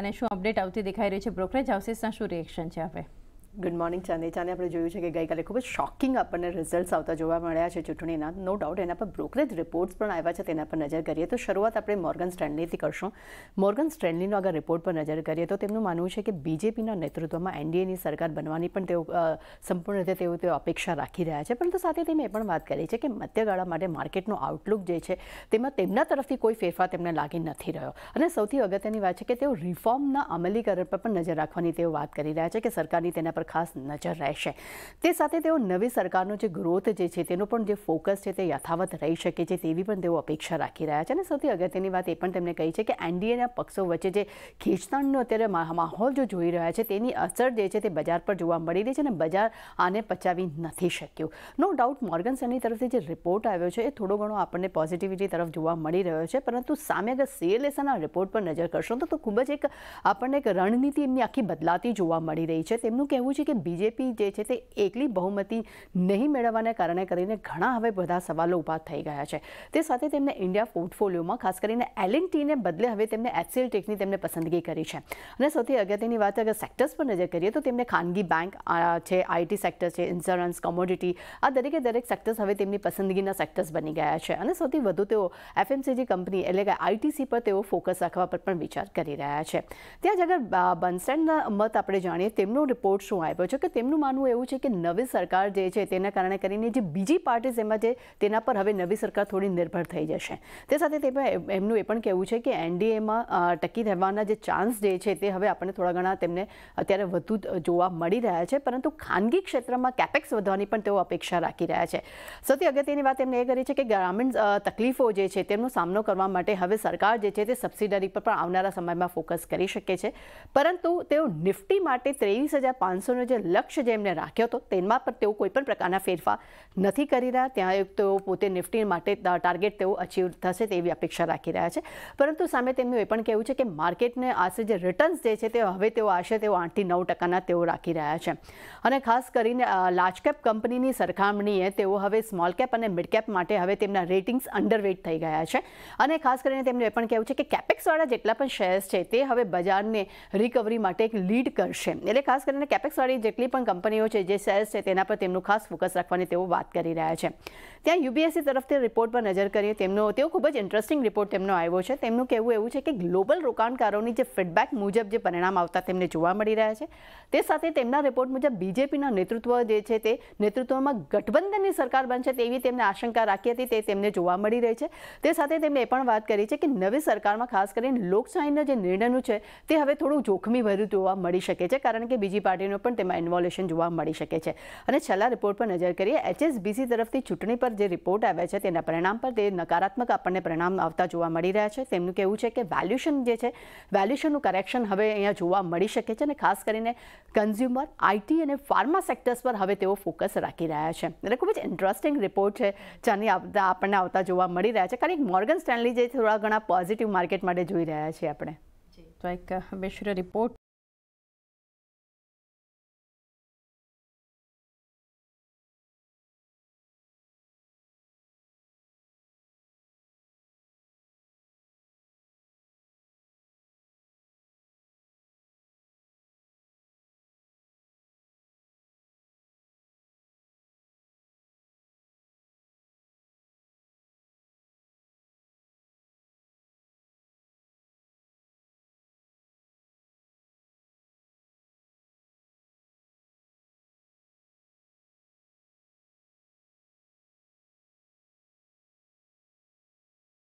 અને શું અપડેટ આવતી દેખાઈ રહી છે બ્રોકરેજ હાઉસીસના શું રિએક્શન છે હવે ગુડ મોર્નિંગ ચાંદી ચાને આપણે જોયું છે કે ગઈ કાલે ખૂબ જ શોકિંગ આપણને રિઝલ્ટ આવતા જોવા મળ્યા છે ચૂંટણીના નો ડાઉટ તેના પર બ્રોકરેજ રિપોર્ટ્સ પણ આવ્યા છે તેના પર નજર કરીએ તો શરૂઆત આપણે મોર્ગન સ્ટાન્ડર્ડ ની થી કરશું મોર્ગન સ્ટાન્ડર્ડ ની નોગર રિપોર્ટ પર નજર કરીએ તો તેમનું માનવું છે કે બીજેપી ના નેતૃત્વમાં એનડીએ ની સરકાર બનવાની પણ તેઓ સંપૂર્ણ તે તેઓ તે અપેક્ષા રાખી રહ્યા છે પરંતુ સાથે તેમે પણ વાત કરી છે કે મધ્ય ગાળા માટે માર્કેટ નો આઉટલુક જે છે તેમાં તેમના તરફથી કોઈ ફેરફાર તેમને લાગી નથી રહ્યો અને સૌથી અગત્યની વાત છે કે તેઓ રિફોર્મ ના અમલીકરણ પર પણ નજર રાખવાની તેઓ વાત કરી રહ્યા છે કે સરકારની તેના ખાસ નજર રહે છે તે સાથે તેઓ નવી સરકારનો જે growth જે છે તેનો પણ જે ફોકસ છે તે યથાવત રહી શકે છે તે બી પણ તેઓ અપેક્ષા રાખી રહ્યા છે અને સૌથી અગત્યની વાત એ પણ તેમણે કહી છે કે એનડીએના પક્ષો વચ્ચે જે ખેંચતાણનો અત્યારે માહોલ જો જોઈ રહ્યા છે તેની અસર જે છે તે બજાર પર જોવા મળી રહી છે અને બજાર આને પચાવી નથી શક્યું નો ડાઉટ મોર્ગન સેની તરફથી જે રિપોર્ટ આવ્યો છે એ થોડો ઘણો આપણે પોઝિટિવિટી તરફ જોવા મળી રહ્યો છે પરંતુ સામીગ સીએલએસએના રિપોર્ટ પર નજર કરશો તો તો કુંભે છે એક આપણે એક રણનીતિ એમની આખી બદલાતી જોવા મળી રહી છે તેમનું કે કે બીજેપી જે છે તે એકલી બહુમતી નહીં મેળવવાના કારણો કરીને ઘણા હવે બધા સવાલો ઉભા થઈ ગયા છે તે સાથે તેમણે ઇન્ડિયા પોર્ટફોલિયોમાં ખાસ કરીને એલએનટી ને બદલે હવે તેમણે એસીએલ ટેકની તેમણે પસંદગી કરી છે અને સૌથી અગત્યની વાત aggregation sectors પર નજર કરીએ તો તેમણે ખાનગી બેંક છે આ છે આઈટી સેક્ટર છે ઇન્સ્યોરન્સ કોમોડિટી આ દરેક દરેક સેક્ટર છે હવે તેમની પસંદગીના સેક્ટર્સ બની ગયા છે અને સૌથી વધુ તો એફએમસીજી કંપની એટલે કે આઈટીસી પર તેઓ ફોકસ રાખવા પર પણ વિચાર કરી રહ્યા છે ત્યાં જ અગર બન્સનનો મત આપણે જાણીએ તેમનો રિપોર્ટ પ્રશ્ન છે કે તેમનું માનવું એવું છે કે નવી સરકાર જે છે તેના કારણે કરીને જે બીજી પાર્ટીઝ એમાં છે તેના પર હવે નવી સરકાર થોડી નિર્ભર થઈ જશે તે સાથે તે એમનું એ પણ કહેવું છે કે એનડીએમાં ટકી રહેવાના જે ચાન્સ જે છે તે હવે આપણને થોડા ઘણા તેમને અત્યારે વધુ જોવા મળી રહ્યા છે પરંતુ ખાનગી ક્ષેત્રમાં કેપેક્સ વધવાની પણ તેઓ અપેક્ષા રાખી રહ્યા છે સૌથી અગત્યની વાત એમને એ કરી છે કે ગ્રામીણ તકલીફો જે છે તેમનો સામનો કરવા માટે હવે સરકાર જે છે તે સબસિડરી પર પણ આવનારા સમયમાં ફોકસ કરી શકે છે પરંતુ તેઓ નિફ્ટી માટે ત્રેવીસ હજાર પાંચસો જો જે લક્ષ્ય જે એમને રાખ્યો તો તે માં પર તે કોઈ પણ પ્રકારના ફેરફા નથી કરી રહ્યા ત્યાં એક તો પોતે નિફટી માટે ટાર્ગેટ તે એચીવ થાશે તેવી અપેક્ષા રાખી રહ્યા છે પરંતુ સામે તે એમને પણ કહેવું છે કે માર્કેટને આ છે જે રિટર્ન્સ જે છે તે હવે તે આશા તે 8.9% ના તે રાખી રહ્યા છે અને ખાસ કરીને લાજ કેપ કંપનીની સરખામણીએ તે હવે સ્મોલ કેપ અને મિડ કેપ માટે હવે તેમના રેટિંગ્સ અન્ડરવેઇટ થઈ ગયા છે અને ખાસ કરીને તેમણે એ પણ કહ્યું છે કે કેપેક્સ વાળા જેટલા પણ શેર્સ છે તે હવે બજારને रिकવરી માટે લીડ કરશે એટલે ખાસ કરીને કેપે કરી જેટલી પણ કંપનીઓ જે જે સેલ્સ છે તેના પર તેમનો ખાસ ફોકસ રાખવાની તેઓ વાત કરી રહ્યા છે ત્યાં યુપીએસસી તરફથી રિપોર્ટ પર નજર કરીએ તેમનો તેઓ ખૂબ જ ઇન્ટરેસ્ટિંગ રિપોર્ટ તેમનો આવ્યો છે તેમનું કહેવું એવું છે કે ગ્લોબલ રોકાણકારોની જે ફીડબેક મુજબ જે પરિણામ આવતા તેમને જોવા મળી રહ્યા છે તે સાથે તેમનો રિપોર્ટ મુજબ बीजेपी નું નેતૃત્વ જે છે તે નેતૃત્વમાં ગઠબંધનની સરકાર બનશે તેવી તેમને આશંકા રાખી હતી તે તેમણે જોવા મળી રહ્યા છે તે સાથે તેમણે પણ વાત કરી છે કે નવી સરકારમાં ખાસ કરીને લોકશાહીના જે નિર્ણયનો છે તે હવે થોડો જોખમી ભરતો જોવા મળી શકે છે કારણ કે બીજી પાર્ટીનો પણ તેમાં ઇન્વોલ્યુશન જોવા મળી શકે છે અને છેલ્લા રિપોર્ટ પર નજર કરીએ એચએસબીસી તરફથી ચૂંટણી પર જે રિપોર્ટ આવ્યા છે તેના પરિણામ પર તે નકારાત્મક આપણને પરિણામ આવતા જોવા મળી રહ્યા છે તેમનું કહેવું છે કે વેલ્યુશન જે છે વેલ્યુશનનું કરેક્શન હવે અહીંયા જોવા મળી શકે છે અને ખાસ કરીને કન્ઝ્યુમર આઈટી અને ફાર્મા સેક્ટર્સ પર હવે તેઓ ફોકસ રાખી રહ્યા છે એટલે ખૂબ જ ઇન્ટરેસ્ટિંગ રિપોર્ટ છે જેની આવતા આપણને આવતા જોવા મળી રહ્યા છે કારણ કે મોર્ગન સ્ટેન્લી જે થોડા ઘણા પોઝિટિવ માર્કેટ માટે જોઈ રહ્યા છીએ આપણે તો એક મિશ્ર રિપોર્ટ